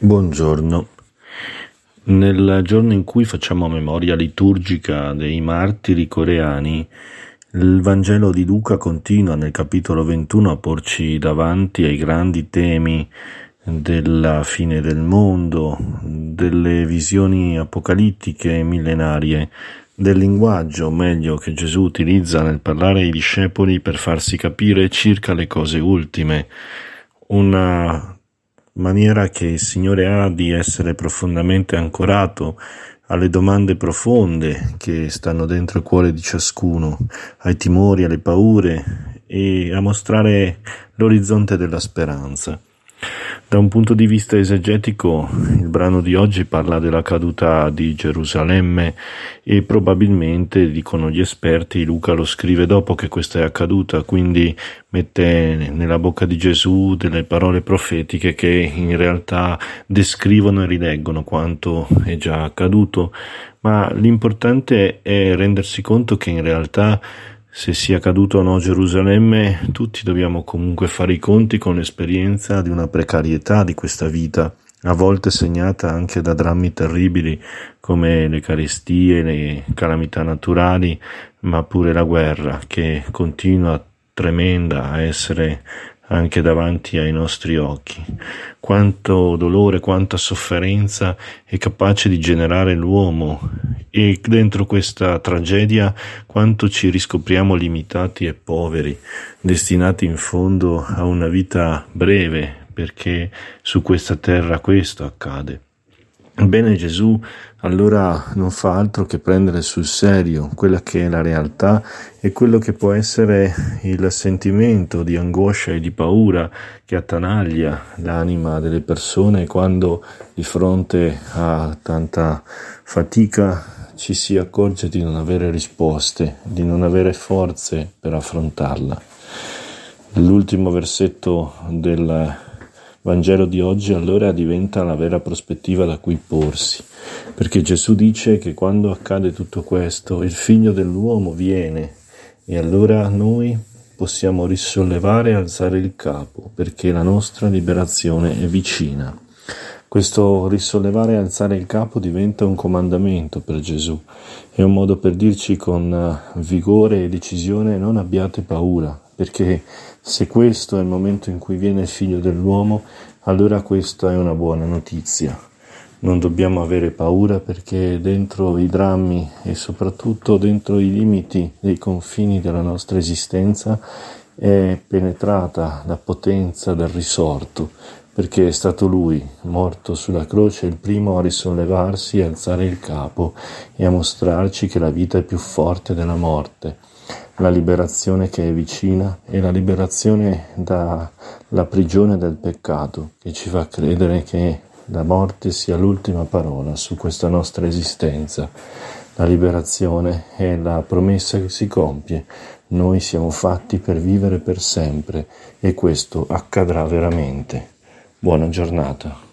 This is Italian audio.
Buongiorno. Nel giorno in cui facciamo memoria liturgica dei martiri coreani, il Vangelo di Luca continua nel capitolo 21 a porci davanti ai grandi temi della fine del mondo, delle visioni apocalittiche millenarie, del linguaggio, meglio, che Gesù utilizza nel parlare ai discepoli per farsi capire circa le cose ultime, una maniera che il Signore ha di essere profondamente ancorato alle domande profonde che stanno dentro il cuore di ciascuno, ai timori, alle paure e a mostrare l'orizzonte della speranza. Da un punto di vista esegetico, il brano di oggi parla della caduta di Gerusalemme e probabilmente, dicono gli esperti, Luca lo scrive dopo che questa è accaduta, quindi mette nella bocca di Gesù delle parole profetiche che in realtà descrivono e rileggono quanto è già accaduto, ma l'importante è rendersi conto che in realtà se sia caduto o no Gerusalemme, tutti dobbiamo comunque fare i conti con l'esperienza di una precarietà di questa vita, a volte segnata anche da drammi terribili come le carestie, le calamità naturali, ma pure la guerra che continua tremenda a essere anche davanti ai nostri occhi. Quanto dolore, quanta sofferenza è capace di generare l'uomo e dentro questa tragedia quanto ci riscopriamo limitati e poveri, destinati in fondo a una vita breve, perché su questa terra questo accade. Bene Gesù allora non fa altro che prendere sul serio quella che è la realtà e quello che può essere il sentimento di angoscia e di paura che attanaglia l'anima delle persone quando di fronte a tanta fatica ci si accorge di non avere risposte, di non avere forze per affrontarla. L'ultimo versetto del Vangelo di oggi allora diventa la vera prospettiva da cui porsi, perché Gesù dice che quando accade tutto questo il figlio dell'uomo viene e allora noi possiamo risollevare e alzare il capo, perché la nostra liberazione è vicina. Questo risollevare e alzare il capo diventa un comandamento per Gesù, è un modo per dirci con eh, vigore e decisione non abbiate paura, perché se questo è il momento in cui viene il figlio dell'uomo, allora questa è una buona notizia. Non dobbiamo avere paura perché dentro i drammi e soprattutto dentro i limiti dei confini della nostra esistenza è penetrata la potenza del risorto, perché è stato lui, morto sulla croce, il primo a risollevarsi, a alzare il capo e a mostrarci che la vita è più forte della morte la liberazione che è vicina e la liberazione dalla prigione del peccato che ci fa credere che la morte sia l'ultima parola su questa nostra esistenza. La liberazione è la promessa che si compie. Noi siamo fatti per vivere per sempre e questo accadrà veramente. Buona giornata.